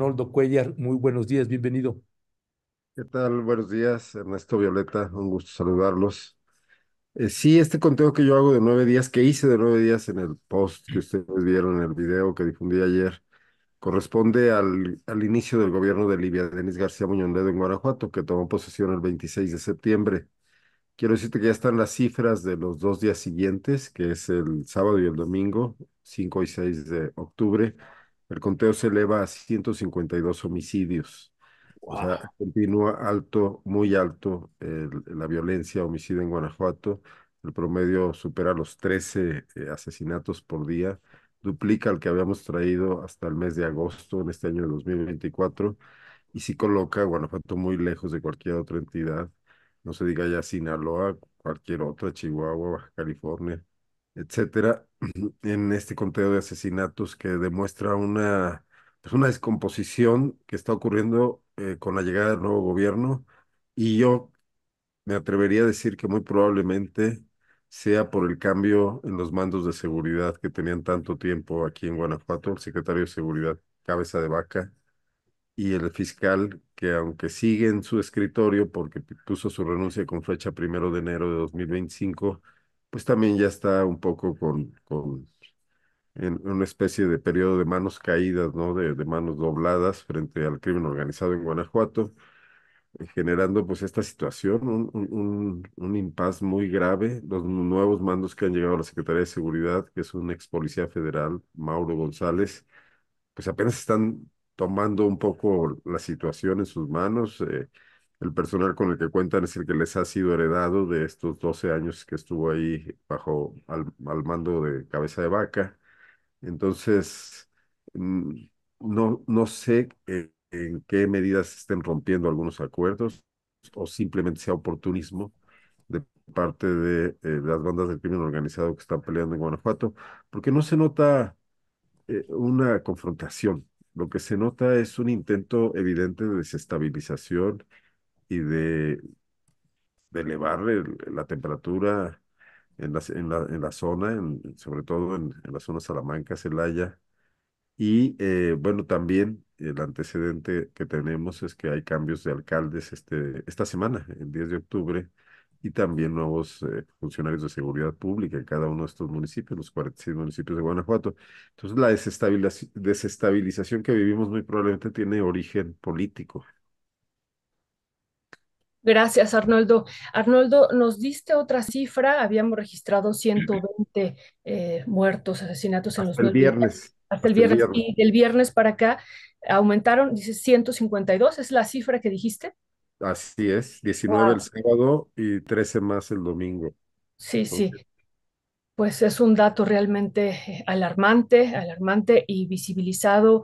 Arnoldo Cuellar. Muy buenos días, bienvenido. ¿Qué tal? Buenos días, Ernesto Violeta. Un gusto saludarlos. Eh, sí, este conteo que yo hago de nueve días, que hice de nueve días en el post que ustedes vieron en el video que difundí ayer, corresponde al, al inicio del gobierno de Libia, Denis García Muñoz en Guanajuato, que tomó posesión el 26 de septiembre. Quiero decirte que ya están las cifras de los dos días siguientes, que es el sábado y el domingo, 5 y 6 de octubre el conteo se eleva a 152 homicidios. O sea, continúa alto, muy alto la violencia, homicidio en Guanajuato. El promedio supera los 13 eh, asesinatos por día, duplica el que habíamos traído hasta el mes de agosto en este año de 2024 y si coloca Guanajuato muy lejos de cualquier otra entidad, no se diga ya Sinaloa, cualquier otra, Chihuahua, Baja California, etcétera en este conteo de asesinatos que demuestra una, pues, una descomposición que está ocurriendo eh, con la llegada del nuevo gobierno y yo me atrevería a decir que muy probablemente sea por el cambio en los mandos de seguridad que tenían tanto tiempo aquí en Guanajuato, el secretario de Seguridad Cabeza de Vaca y el fiscal que aunque sigue en su escritorio porque puso su renuncia con fecha primero de enero de 2025, pues también ya está un poco con, con en una especie de periodo de manos caídas, ¿no? De, manos dobladas frente al crimen organizado en Guanajuato, eh, generando pues esta situación, un, un, impas muy grave. Los nuevos mandos que han llegado a la Secretaría de Seguridad, que es un ex policía federal, Mauro González, pues apenas están tomando un poco la situación en sus manos. Eh, el personal con el que cuentan es el que les ha sido heredado de estos 12 años que estuvo ahí bajo al, mando de cabeza de vaca. Entonces, mm, no, no sé eh, en, qué medidas estén rompiendo algunos acuerdos o simplemente sea oportunismo de parte de eh, las bandas del crimen organizado que están peleando en Guanajuato, porque no se nota eh, una confrontación, lo que se nota es un intento evidente de desestabilización y de, elevar la temperatura en la, en la, zona, sobre todo en, la zona Salamanca, Celaya. Y eh, bueno, también el antecedente que tenemos es que hay cambios de alcaldes este, esta semana, el 10 de octubre, y también nuevos eh, funcionarios de seguridad pública en cada uno de estos municipios, los 46 municipios de Guanajuato. Entonces, la desestabilización que vivimos muy probablemente tiene origen político. Gracias, Arnoldo. Arnoldo, nos diste otra cifra. Habíamos registrado 120 eh, muertos, asesinatos en los viernes. Hasta el viernes. Y del viernes para acá aumentaron, dice 152. ¿Es la cifra que dijiste? Así es, 19 el sábado y 13 más el domingo. Sí, sí pues es un dato realmente eh, alarmante, alarmante y visibilizado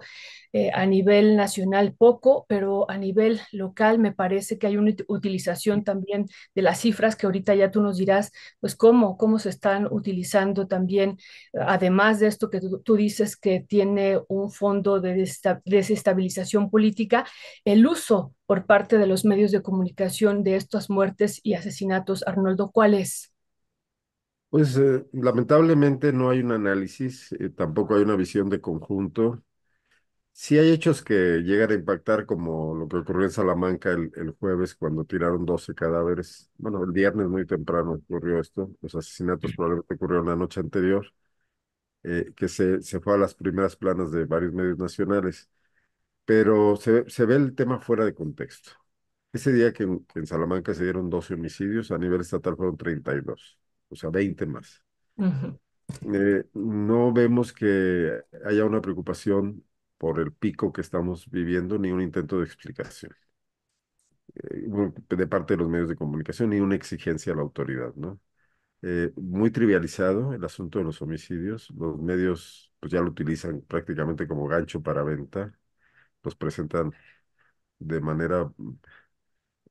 eh, a nivel nacional poco, pero a nivel local me parece que hay una utilización también de las cifras que ahorita ya tú nos dirás, pues cómo, cómo se están utilizando también, eh, además de esto que tú, tú dices que tiene un fondo de desestabilización política, el uso por parte de los medios de comunicación de estas muertes y asesinatos. Arnoldo, ¿cuál es? Pues eh, lamentablemente no hay un análisis, eh, tampoco hay una visión de conjunto. Sí hay hechos que llegan a impactar, como lo que ocurrió en Salamanca el, jueves cuando tiraron 12 cadáveres. Bueno, el viernes muy temprano ocurrió esto. Los asesinatos probablemente ocurrieron la noche anterior, eh, que se, se fue a las primeras planas de varios medios nacionales. Pero se, ve el tema fuera de contexto. Ese día que en Salamanca se dieron 12 homicidios, a nivel estatal fueron 32 o sea, 20 más. Eh, no vemos que haya una preocupación por el pico que estamos viviendo ni un intento de explicación eh, de parte de los medios de comunicación ni una exigencia a la autoridad, ¿no? Eh, muy trivializado el asunto de los homicidios, los medios pues ya lo utilizan prácticamente como gancho para venta, los presentan de manera,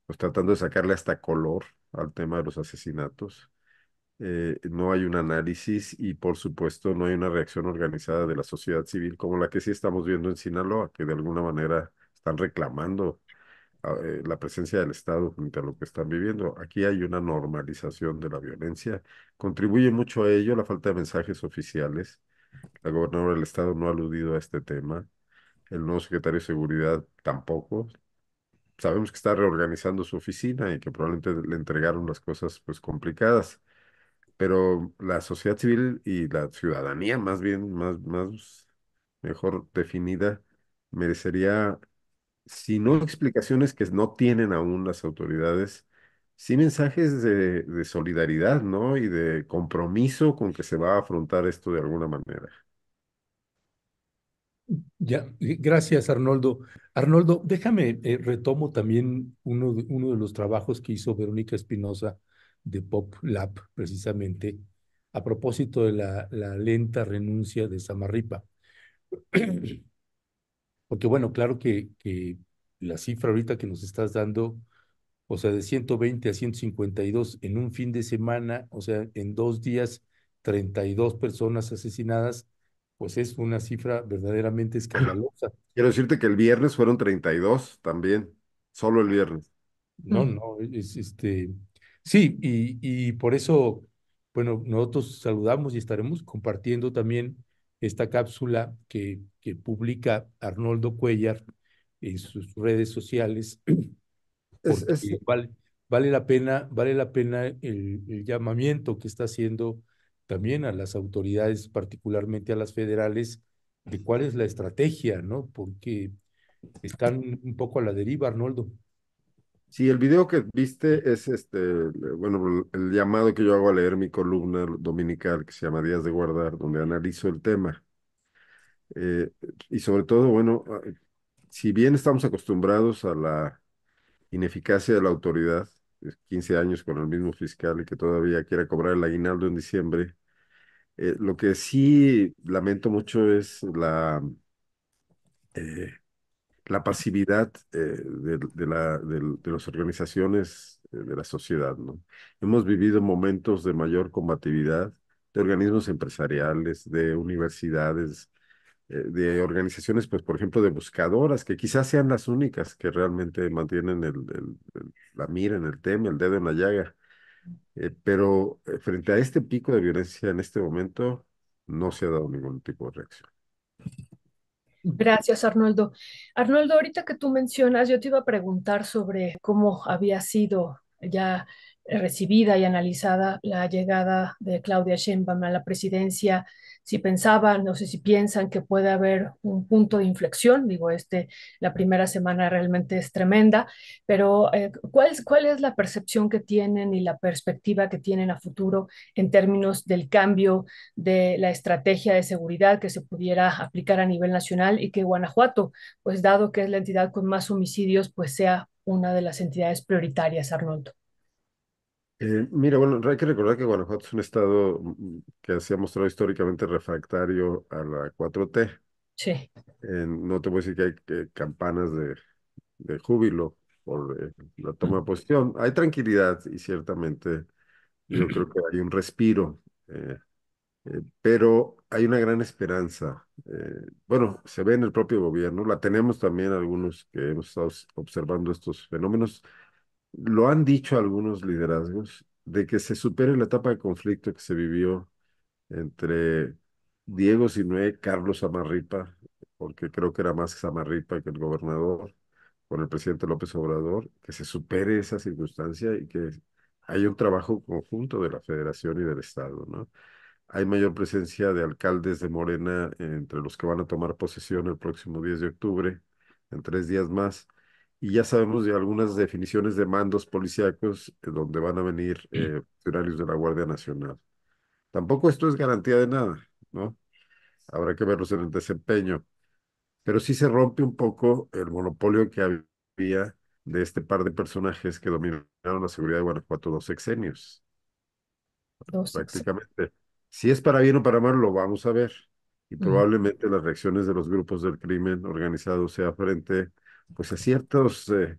pues tratando de sacarle hasta color al tema de los asesinatos. Eh, no hay un análisis y por supuesto no hay una reacción organizada de la sociedad civil como la que sí estamos viendo en Sinaloa, que de alguna manera están reclamando ah, eh, la presencia del Estado frente a lo que están viviendo. Aquí hay una normalización de la violencia. Contribuye mucho a ello la falta de mensajes oficiales. La gobernadora del Estado no ha aludido a este tema. El nuevo secretario de Seguridad tampoco sabemos que está reorganizando su oficina y que probablemente le entregaron las cosas pues complicadas pero la sociedad civil y la ciudadanía, más bien, más, mejor definida, merecería, si no explicaciones que no tienen aún las autoridades, sin mensajes de, solidaridad, ¿no? Y de compromiso con que se va a afrontar esto de alguna manera. Ya, gracias Arnoldo. Arnoldo, déjame, eh, retomo también uno, uno de los trabajos que hizo Verónica Espinosa de Pop Lab, precisamente, a propósito de la, la lenta renuncia de Samarripa. Porque bueno, claro que, que, la cifra ahorita que nos estás dando, o sea, de 120 a 152 en un fin de semana, o sea, en dos días, 32 personas asesinadas, pues es una cifra verdaderamente escandalosa. Quiero decirte que el viernes fueron 32 también, solo el viernes. No, mm. no, es este, Sí, y, por eso, bueno, nosotros saludamos y estaremos compartiendo también esta cápsula que, que publica Arnoldo Cuellar en sus redes sociales. Es, Vale, vale, la pena, vale la pena el, el, llamamiento que está haciendo también a las autoridades, particularmente a las federales, de cuál es la estrategia, ¿no? Porque están un poco a la deriva, Arnoldo. Sí, el video que viste es este, bueno, el llamado que yo hago a leer mi columna dominical que se llama Días de Guardar, donde analizo el tema. Eh, y sobre todo, bueno, ah, si bien estamos acostumbrados a la ineficacia de la autoridad, 15 años con el mismo fiscal y que todavía quiera cobrar el aguinaldo en diciembre, eh, lo que sí lamento mucho es la... Eh, la pasividad eh, de, la, de, las organizaciones eh, de la sociedad. ¿no? Hemos vivido momentos de mayor combatividad de organismos empresariales, de universidades, eh, de organizaciones, pues por ejemplo, de buscadoras, que quizás sean las únicas que realmente mantienen la mira en el tema, el dedo en la llaga. pero frente a este pico de violencia en este momento, no se ha dado ningún tipo de reacción. Gracias, Arnoldo. Arnoldo, ahorita que tú mencionas, yo te iba a preguntar sobre cómo había sido ya eh, recibida y analizada la llegada de Claudia Sheinbaum a la presidencia, si pensaban, no sé si piensan que puede haber un punto de inflexión, digo, este, la primera semana realmente es tremenda, pero eh, ¿cuál, ¿cuál es la percepción que tienen y la perspectiva que tienen a futuro en términos del cambio de la estrategia de seguridad que se pudiera aplicar a nivel nacional y que Guanajuato, pues dado que es la entidad con más homicidios, pues sea una de las entidades prioritarias, Arnoldo? Eh, mira, bueno, hay que recordar que Guanajuato es un estado mm, que se ha mostrado históricamente refractario a la 4T. Sí. Eh, no te voy a decir que hay campanas de, júbilo por eh, la toma de posición. Hay tranquilidad y ciertamente yo creo que hay un respiro, pero hay una gran esperanza. bueno, se ve en el propio gobierno, la tenemos también algunos que hemos estado observando estos fenómenos lo han dicho algunos liderazgos, de que se supere la etapa de conflicto que se vivió entre Diego Sinué, Carlos Amarripa, porque creo que era más Samarripa que el gobernador, con el presidente López Obrador, que se supere esa circunstancia y que haya un trabajo conjunto de la federación y del Estado, ¿no? Hay mayor presencia de alcaldes de Morena entre los que van a tomar posesión el próximo 10 de octubre, en tres días más y ya sabemos de algunas definiciones de mandos policíacos donde van a venir eh, funcionarios de la Guardia Nacional. Tampoco esto es garantía de nada, ¿no? Habrá que verlos en el desempeño. Pero sí se rompe un poco el monopolio que había de este par de personajes que dominaron la seguridad de Guanajuato dos sexenios. prácticamente. Si es para bien o para mal, lo vamos a ver. Y probablemente las reacciones de los grupos del crimen organizado sea frente pues a ciertos, eh,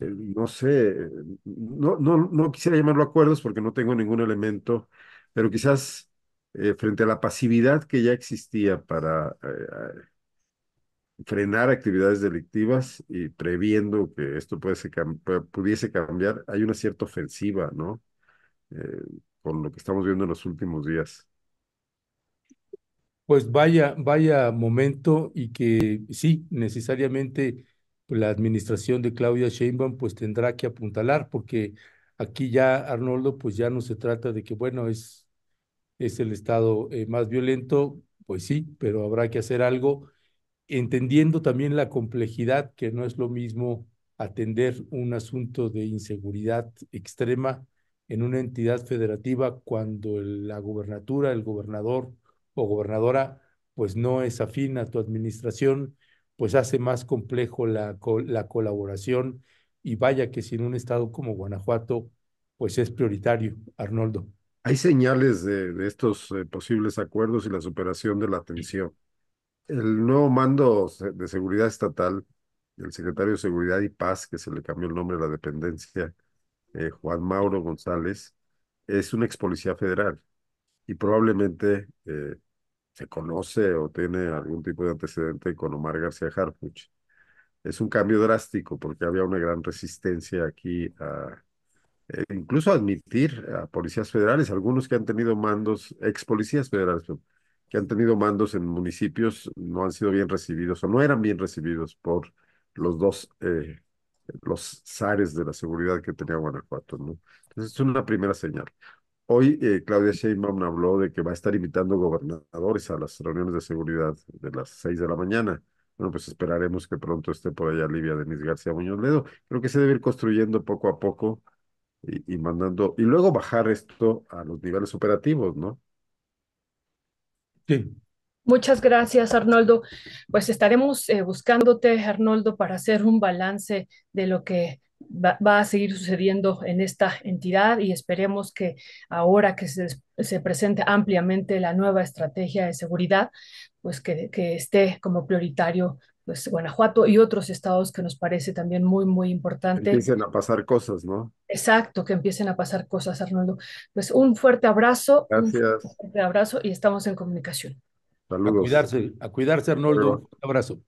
eh, no sé, no, no, no, quisiera llamarlo acuerdos porque no tengo ningún elemento, pero quizás eh, frente a la pasividad que ya existía para frenar actividades delictivas y previendo que esto pudiese, pudiese cambiar, hay una cierta ofensiva, ¿no? con lo que estamos viendo en los últimos días. Pues vaya, vaya momento y que sí, necesariamente la administración de Claudia Sheinbaum pues tendrá que apuntalar, porque aquí ya, Arnoldo, pues ya no se trata de que, bueno, es, es el Estado eh, más violento, pues sí, pero habrá que hacer algo, entendiendo también la complejidad, que no es lo mismo atender un asunto de inseguridad extrema en una entidad federativa cuando la gobernatura, el gobernador o gobernadora, pues no es afín a tu administración pues hace más complejo la, la colaboración y vaya que si en un estado como Guanajuato, pues es prioritario, Arnoldo. Hay señales de, estos eh, posibles acuerdos y la superación de la tensión. El nuevo mando de seguridad estatal, el secretario de Seguridad y Paz, que se le cambió el nombre a la dependencia, eh, Juan Mauro González, es un ex policía federal y probablemente eh, se conoce o tiene algún tipo de antecedente con Omar García Harfuch. Es un cambio drástico porque había una gran resistencia aquí a eh, incluso admitir a policías federales, algunos que han tenido mandos, ex policías federales, que han tenido mandos en municipios, no han sido bien recibidos o no eran bien recibidos por los dos, eh, los zares de la seguridad que tenía Guanajuato, ¿no? Entonces es una primera señal. Hoy eh, Claudia Sheinbaum habló de que va a estar invitando gobernadores a las reuniones de seguridad de las seis de la mañana. Bueno, pues esperaremos que pronto esté por allá Livia Denis García Muñoz Ledo. Creo que se debe ir construyendo poco a poco y mandando, y luego bajar esto a los niveles operativos, ¿no? Sí, Muchas gracias, Arnoldo. Pues estaremos eh, buscándote, Arnoldo, para hacer un balance de lo que va, a seguir sucediendo en esta entidad y esperemos que ahora que se, presente ampliamente la nueva estrategia de seguridad, pues que, esté como prioritario pues Guanajuato y otros estados que nos parece también muy, muy importante. Que Empiecen a pasar cosas, ¿no? Exacto, que empiecen a pasar cosas, Arnoldo. Pues un fuerte abrazo. Gracias. Un fuerte abrazo y estamos en comunicación. Saludos. A cuidarse, a cuidarse, Arnoldo. Un abrazo.